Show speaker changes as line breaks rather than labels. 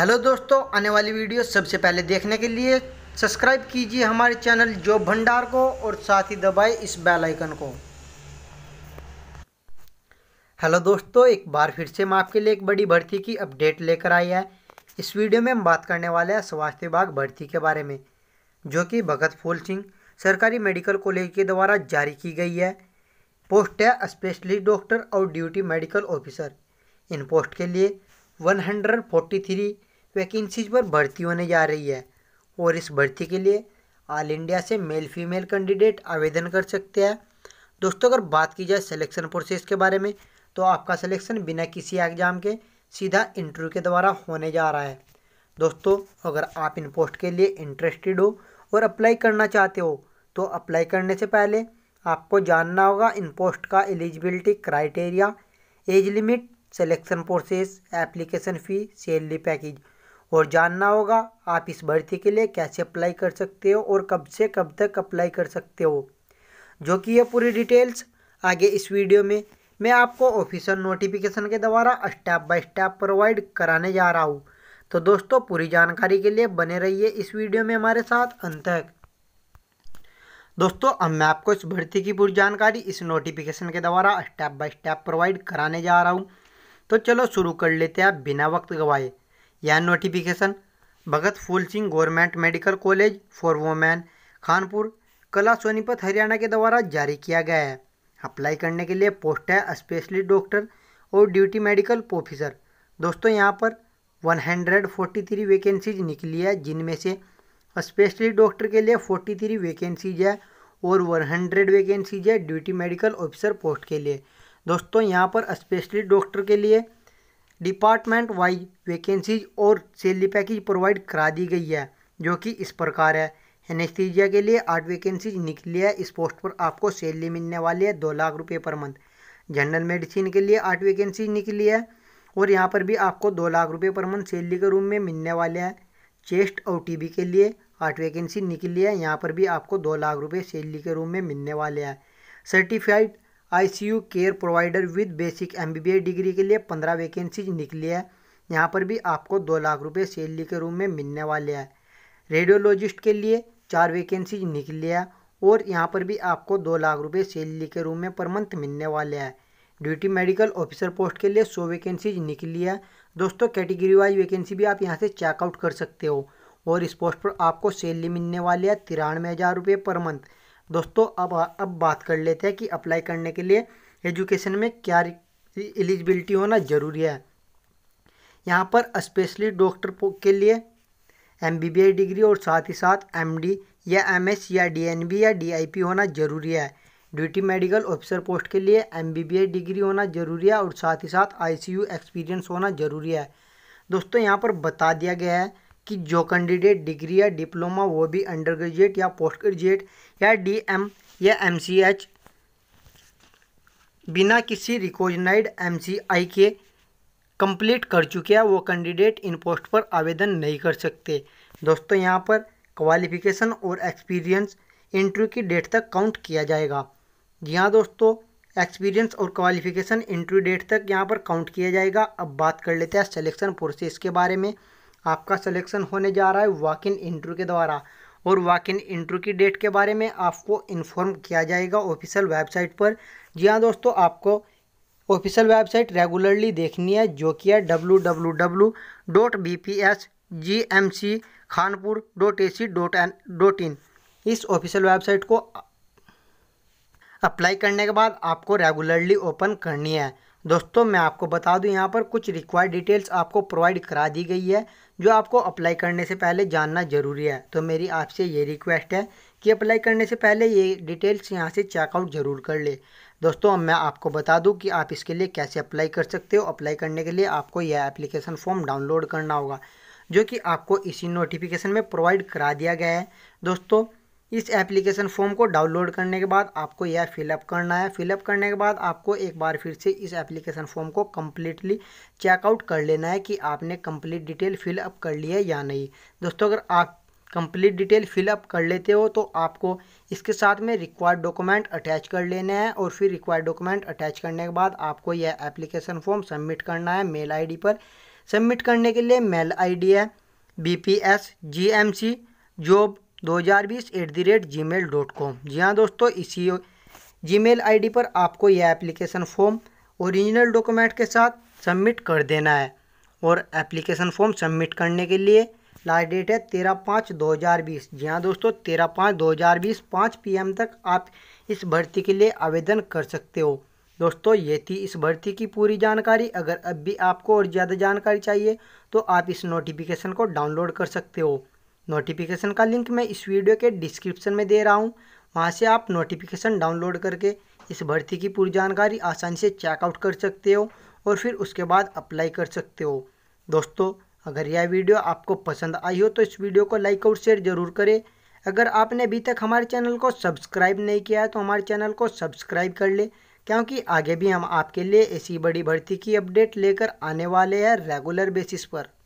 hello दोस्तों आने वाली वीडियो सबसे पहले देखने के लिए सब्सक्राइब कीजिए हमारे चैनल जॉब भंडार को और साथ ही दबाए इस बेल आइकन को हेलो दोस्तों एक बार फिर से हम आपके लिए एक बड़ी भर्ती की अपडेट लेकर आई है इस वीडियो में हम बात करने वाले हैं स्वास्थ्य विभाग भर्ती के बारे में जो कि भगत फूल सिंह सरकारी मेडिकल कॉलेज के द्वारा जारी की गई है पोस्ट है स्पेशलिस्ट डॉक्टर और ड्यूटी मेडिकल ऑफिसर इन पोस्ट के लिए 143 वैकेंसीज तो पर भर्ती होने जा रही है और इस भर्ती के लिए ऑल इंडिया से मेल फीमेल कैंडिडेट आवेदन कर सकते हैं दोस्तों अगर बात की जाए सिलेक्शन प्रोसेस के बारे में तो आपका सिलेक्शन बिना किसी एग्ज़ाम के सीधा इंटरव्यू के द्वारा होने जा रहा है दोस्तों अगर आप इन पोस्ट के लिए इंटरेस्टेड हो और अप्लाई करना चाहते हो तो अप्लाई करने से पहले आपको जानना होगा इन पोस्ट का eligibility criteria age limit selection process application fee salary package और जानना होगा आप इस भर्ती के लिए कैसे अप्लाई कर सकते हो और कब से कब तक अप्लाई कर सकते हो जो कि ये पूरी डिटेल्स आगे इस वीडियो में मैं आपको ऑफिशियल नोटिफिकेशन के द्वारा स्टेप बाय स्टेप प्रोवाइड कराने जा रहा हूँ तो दोस्तों पूरी जानकारी के लिए बने रहिए इस वीडियो में हमारे साथ अंत तक दोस्तों अब मैं आपको इस भर्ती की पूरी जानकारी इस नोटिफिकेशन के द्वारा स्टेप बाय स्टेप प्रोवाइड कराने जा रहा हूँ तो चलो शुरू कर लेते हैं बिना वक्त गवाए यह notification Bhagat Phool Singh government medical college for women Khanpur Kalan Sonipat Haryana के द्वारा जारी किया गया है अप्लाई करने के लिए पोस्ट है स्पेशलिस्ट डॉक्टर और ड्यूटी मेडिकल ऑफिसर दोस्तों यहाँ पर 143 वैकेंसीज निकली है जिनमें से स्पेशलिस्ट डॉक्टर के लिए 43 वैकेंसीज है और 100 वैकेंसीज है ड्यूटी मेडिकल ऑफिसर पोस्ट के लिए दोस्तों यहाँ पर स्पेशलिस्ट डॉक्टर के लिए डिपार्टमेंट वाइज वैकेंसीज और सैलरी पैकेज प्रोवाइड करा दी गई है जो कि इस प्रकार है एनेस्थीजिया के लिए आठ वैकेंसीज निकली है इस पोस्ट पर आपको सैलरी मिलने वाली है दो लाख रुपये पर मंथ जनरल मेडिसिन के लिए आठ वैकेंसी निकली है और यहाँ पर भी आपको दो लाख रुपये पर मंथ सैलरी के रूम में मिलने वाले हैं चेस्ट और टी के लिए आठ वैकेंसी निकली है यहाँ पर भी आपको दो लाख रुपये सैलरी के रूम में मिलने वाले हैं certified ICU care provider with basic MBBS degree के लिए पंद्रह वैकेंसीज निकली है यहाँ पर भी आपको दो लाख रुपये सैलरी के रूम में मिलने वाले हैं रेडियोलॉजिस्ट के लिए चार वैकेंसीज निकली है और यहाँ पर भी आपको दो लाख रुपये सैलरी के रूम में पर मंथ मिलने वाले हैं ड्यूटी मेडिकल ऑफिसर पोस्ट के लिए सौ वैकेंसीज निकली है दोस्तों कैटेगरी वाइज वैकेंसी भी आप यहाँ से चेकआउट कर सकते हो और इस पोस्ट पर आपको सैलरी मिलने वाली है तिरानवे हज़ार रुपये पर मंथ दोस्तों अब अब बात कर लेते हैं कि अप्लाई करने के लिए एजुकेशन में क्या एलिजिबिलिटी होना ज़रूरी है यहाँ पर स्पेशली डॉक्टर के लिए एम बी बी डिग्री और साथ ही साथ एम डी या एम एस या डी एन बी या डी आई पी होना ज़रूरी है ड्यूटी मेडिकल ऑफिसर पोस्ट के लिए एम बी बी डिग्री होना ज़रूरी है और साथ ही साथ आई सी यू एक्सपीरियंस होना ज़रूरी है दोस्तों यहाँ पर बता दिया गया है कि जो कैंडिडेट डिग्री या डिप्लोमा वो भी अंडर ग्रेजुएट या पोस्ट ग्रेजुएट या डी एम या एम सी एच बिना किसी रिकॉग्नाइज्ड एम सी आई के कंप्लीट कर चुके हैं वो कैंडिडेट इन पोस्ट पर आवेदन नहीं कर सकते दोस्तों यहाँ पर क्वालिफिकेशन और एक्सपीरियंस इंटरव्यू की डेट तक काउंट किया जाएगा जी हाँ दोस्तों एक्सपीरियंस और क्वालिफिकेशन इंटरव्यू डेट तक यहाँ पर काउंट किया जाएगा अब बात कर लेते हैं सिलेक्शन प्रोसेस के बारे में आपका सिलेक्शन होने जा रहा है वॉक इन इंटरव्यू के द्वारा और वॉक इन इंटरव्यू की डेट के बारे में आपको इन्फॉर्म किया जाएगा ऑफिशियल वेबसाइट पर जी हाँ दोस्तों आपको ऑफिशियल वेबसाइट रेगुलरली देखनी है जो कि है W W dot B P S G M C Khanpur dot A C dot N dot in इस ऑफिशियल वेबसाइट को अप्लाई करने के बाद आपको रेगुलरली ओपन करनी है दोस्तों मैं आपको बता दूं यहाँ पर कुछ रिक्वायर्ड डिटेल्स आपको प्रोवाइड करा दी गई है जो आपको अप्लाई करने से पहले जानना जरूरी है तो मेरी आपसे ये रिक्वेस्ट है कि अप्लाई करने से पहले ये डिटेल्स यहाँ से चेकआउट ज़रूर कर ले दोस्तों अब मैं आपको बता दूं कि आप इसके लिए कैसे अप्लाई कर सकते हो अप्लाई करने के लिए आपको यह एप्लीकेशन फॉर्म डाउनलोड करना होगा जो कि आपको इसी नोटिफिकेशन में प्रोवाइड करा दिया गया है दोस्तों इस एप्लीकेशन फॉर्म को डाउनलोड करने के बाद आपको यह फिलअप करना है फिलअप करने के बाद आपको एक बार फिर से इस एप्लीकेशन फॉर्म को कम्प्लीटली चेकआउट कर लेना है कि आपने कम्प्लीट डिटेल फिलअप कर ली है या नहीं दोस्तों अगर आप कंप्लीट डिटेल फिलअप कर लेते हो तो आपको इसके साथ में रिक्वायर्ड डॉक्यूमेंट अटैच कर लेने हैं और फिर रिक्वायर्ड डॉक्यूमेंट अटैच करने के बाद आपको यह एप्लीकेशन फॉर्म सबमिट करना है मेल आईडी पर सबमिट करने के लिए मेल आईडी है B P S G M C job दो हज़ार बीस at the rate Gmail dot com जी हाँ दोस्तों इसी जी मेल आई डी पर आपको यह एप्लीकेशन फॉर्म ओरिजिनल डॉक्यूमेंट के साथ सबमिट कर देना है और एप्लीकेशन फॉर्म सबमिट करने के लिए लास्ट डेट है तेरह पाँच दो हज़ार बीस जी हाँ दोस्तों तेरह पाँच दो हज़ार बीस पाँच पी एम तक आप इस भर्ती के लिए आवेदन कर सकते हो दोस्तों ये थी इस भर्ती की पूरी जानकारी अगर अब भी आपको और ज़्यादा जानकारी चाहिए तो आप इस नोटिफिकेशन को डाउनलोड कर सकते हो नोटिफिकेशन का लिंक मैं इस वीडियो के डिस्क्रिप्शन में दे रहा हूँ वहाँ से आप नोटिफिकेशन डाउनलोड करके इस भर्ती की पूरी जानकारी आसानी से चेकआउट कर सकते हो और फिर उसके बाद अप्लाई कर सकते हो दोस्तों अगर यह वीडियो आपको पसंद आई हो तो इस वीडियो को लाइक और शेयर ज़रूर करें अगर आपने अभी तक हमारे चैनल को सब्सक्राइब नहीं किया है तो हमारे चैनल को सब्सक्राइब कर ले क्योंकि आगे भी हम आपके लिए ऐसी बड़ी भर्ती की अपडेट लेकर आने वाले हैं रेगुलर बेसिस पर